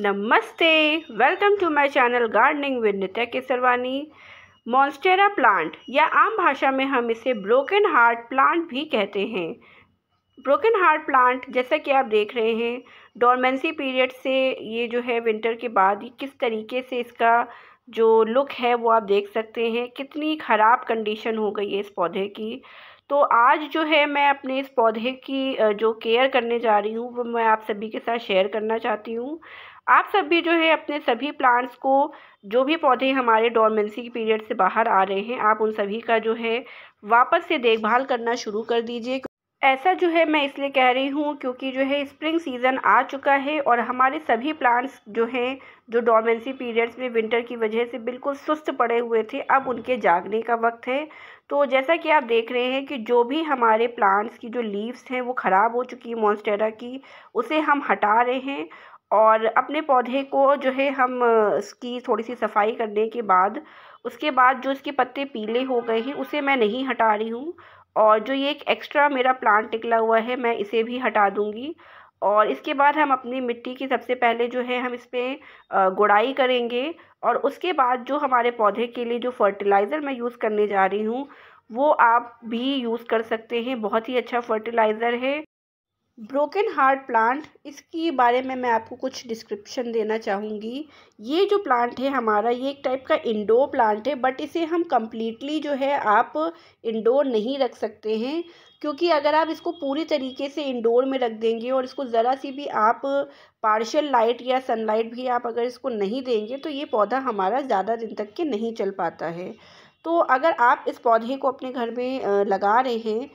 नमस्ते welcome to my channel gardening with Nitya Kesarwani monstera plant या आम भाषा में हम इसे ब्रोकन हार्ट प्लांट भी कहते हैं ब्रोकन हार्ट प्लांट जैसा कि आप देख रहे हैं डॉर्मेंसी पीरियड से ये जो है विंटर के बाद किस तरीके से इसका जो लुक है वो आप देख सकते हैं कितनी ख़राब कंडीशन हो गई है इस पौधे की तो आज जो है मैं अपने इस पौधे की जो केयर करने जा रही हूँ वो मैं आप सभी के साथ शेयर करना चाहती हूँ आप सब भी जो है अपने सभी प्लांट्स को जो भी पौधे हमारे डोरमेंसी के पीरियड से बाहर आ रहे हैं आप उन सभी का जो है वापस से देखभाल करना शुरू कर दीजिए ऐसा जो है मैं इसलिए कह रही हूँ क्योंकि जो है स्प्रिंग सीज़न आ चुका है और हमारे सभी प्लांट्स जो हैं जो डॉर्मेंसी पीरियड्स में विंटर की वजह से बिल्कुल सुस्त पड़े हुए थे अब उनके जागने का वक्त है तो जैसा कि आप देख रहे हैं कि जो भी हमारे प्लांट्स की जो लीव्स हैं वो ख़राब हो चुकी है मॉन्स्टेरा की उसे हम हटा रहे हैं और अपने पौधे को जो है हम उसकी थोड़ी सी सफाई करने के बाद उसके बाद जो इसके पत्ते पीले हो गए हैं उसे मैं नहीं हटा रही हूँ और जो ये एक एक्स्ट्रा मेरा प्लांट निकला हुआ है मैं इसे भी हटा दूँगी और इसके बाद हम अपनी मिट्टी की सबसे पहले जो है हम इस पर गुड़ाई करेंगे और उसके बाद जो हमारे पौधे के लिए जो फर्टिलाइज़र मैं यूज़ करने जा रही हूँ वो आप भी यूज़ कर सकते हैं बहुत ही अच्छा फर्टिलाइज़र है ब्रोकन हार्ट प्लांट इसके बारे में मैं आपको कुछ डिस्क्रिप्शन देना चाहूँगी ये जो प्लांट है हमारा ये एक टाइप का इंडोर प्लांट है बट इसे हम कम्प्लीटली जो है आप इंडोर नहीं रख सकते हैं क्योंकि अगर आप इसको पूरी तरीके से इंडोर में रख देंगे और इसको ज़रा सी भी आप पार्शल लाइट या सनलाइट भी आप अगर इसको नहीं देंगे तो ये पौधा हमारा ज़्यादा दिन तक के नहीं चल पाता है तो अगर आप इस पौधे को अपने घर में लगा रहे हैं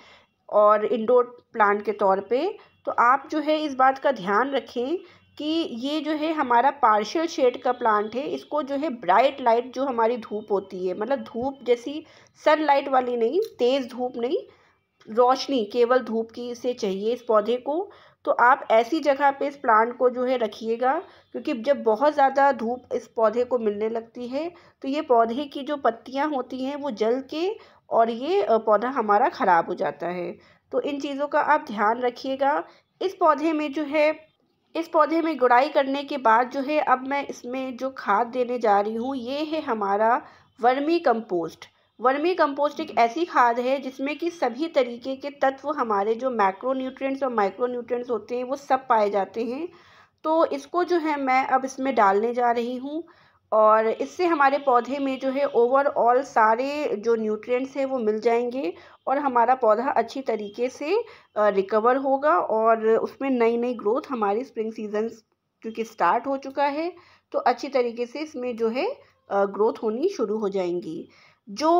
और इंडोर प्लांट के तौर पे तो आप जो है इस बात का ध्यान रखें कि ये जो है हमारा पार्शियल शेड का प्लांट है इसको जो है ब्राइट लाइट जो हमारी धूप होती है मतलब धूप जैसी सन लाइट वाली नहीं तेज़ धूप नहीं रोशनी केवल धूप की से चाहिए इस पौधे को तो आप ऐसी जगह पे इस प्लांट को जो है रखिएगा क्योंकि जब बहुत ज़्यादा धूप इस पौधे को मिलने लगती है तो ये पौधे की जो पत्तियाँ होती हैं वो जल के और ये पौधा हमारा ख़राब हो जाता है तो इन चीज़ों का आप ध्यान रखिएगा इस पौधे में जो है इस पौधे में गुड़ाई करने के बाद जो है अब मैं इसमें जो खाद देने जा रही हूँ ये है हमारा वर्मी कंपोस्ट वर्मी कंपोस्ट एक ऐसी खाद है जिसमें कि सभी तरीके के तत्व हमारे जो मैक्रो न्यूट्रिएंट्स और माइक्रो न्यूट्रिएंट्स होते हैं वो सब पाए जाते हैं तो इसको जो है मैं अब इसमें डालने जा रही हूँ और इससे हमारे पौधे में जो है ओवरऑल सारे जो न्यूट्रिएंट्स हैं वो मिल जाएंगे और हमारा पौधा अच्छी तरीके से रिकवर होगा और उसमें नई नई ग्रोथ हमारी स्प्रिंग सीजन क्योंकि स्टार्ट हो चुका है तो अच्छी तरीके से इसमें जो है ग्रोथ होनी शुरू हो जाएंगी जो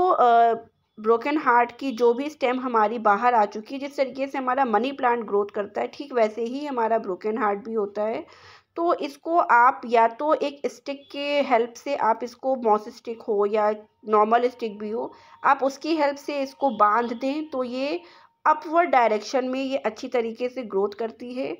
ब्रोकन हार्ट की जो भी स्टेम हमारी बाहर आ चुकी है जिस तरीके से हमारा मनी प्लांट ग्रोथ करता है ठीक वैसे ही हमारा ब्रोकन हार्ट भी होता है तो इसको आप या तो एक स्टिक के हेल्प से आप इसको मॉस स्टिक हो या नॉर्मल स्टिक भी हो आप उसकी हेल्प से इसको बांध दें तो ये अपवर्ड डायरेक्शन में ये अच्छी तरीके से ग्रोथ करती है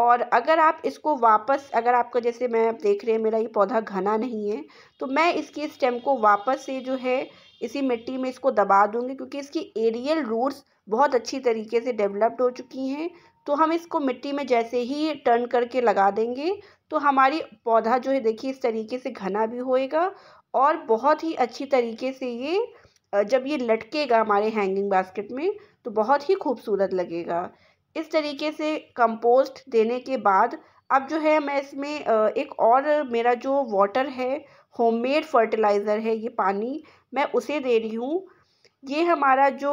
और अगर आप इसको वापस अगर आपका जैसे मैं आप देख रहे हैं मेरा ये पौधा घना नहीं है तो मैं इसके स्टेम को वापस से जो है इसी मिट्टी में इसको दबा दूंगी क्योंकि इसकी एरियल रूट्स बहुत अच्छी तरीके से डेवलप्ड हो चुकी हैं तो हम इसको मिट्टी में जैसे ही टर्न करके लगा देंगे तो हमारी पौधा जो है देखिए इस तरीके से घना भी होएगा और बहुत ही अच्छी तरीके से ये जब ये लटकेगा हमारे हैंगिंग बास्केट में तो बहुत ही खूबसूरत लगेगा इस तरीके से कंपोस्ट देने के बाद अब जो है मैं इसमें एक और मेरा जो वाटर है होममेड फर्टिलाइज़र है ये पानी मैं उसे दे रही हूँ ये हमारा जो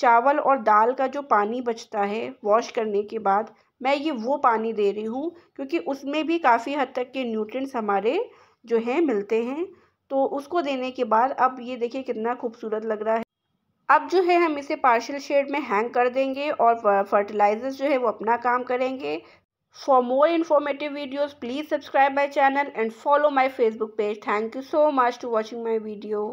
चावल और दाल का जो पानी बचता है वॉश करने के बाद मैं ये वो पानी दे रही हूँ क्योंकि उसमें भी काफ़ी हद तक के न्यूट्रिएंट्स हमारे जो हैं मिलते हैं तो उसको देने के बाद अब ये देखिए कितना खूबसूरत लग रहा है अब जो है हम इसे पार्शियल शेड में हैंग कर देंगे और फर्टिलाइजर्स जो है वो अपना काम करेंगे for more informative videos please subscribe my channel and follow my Facebook page thank you so much to watching my video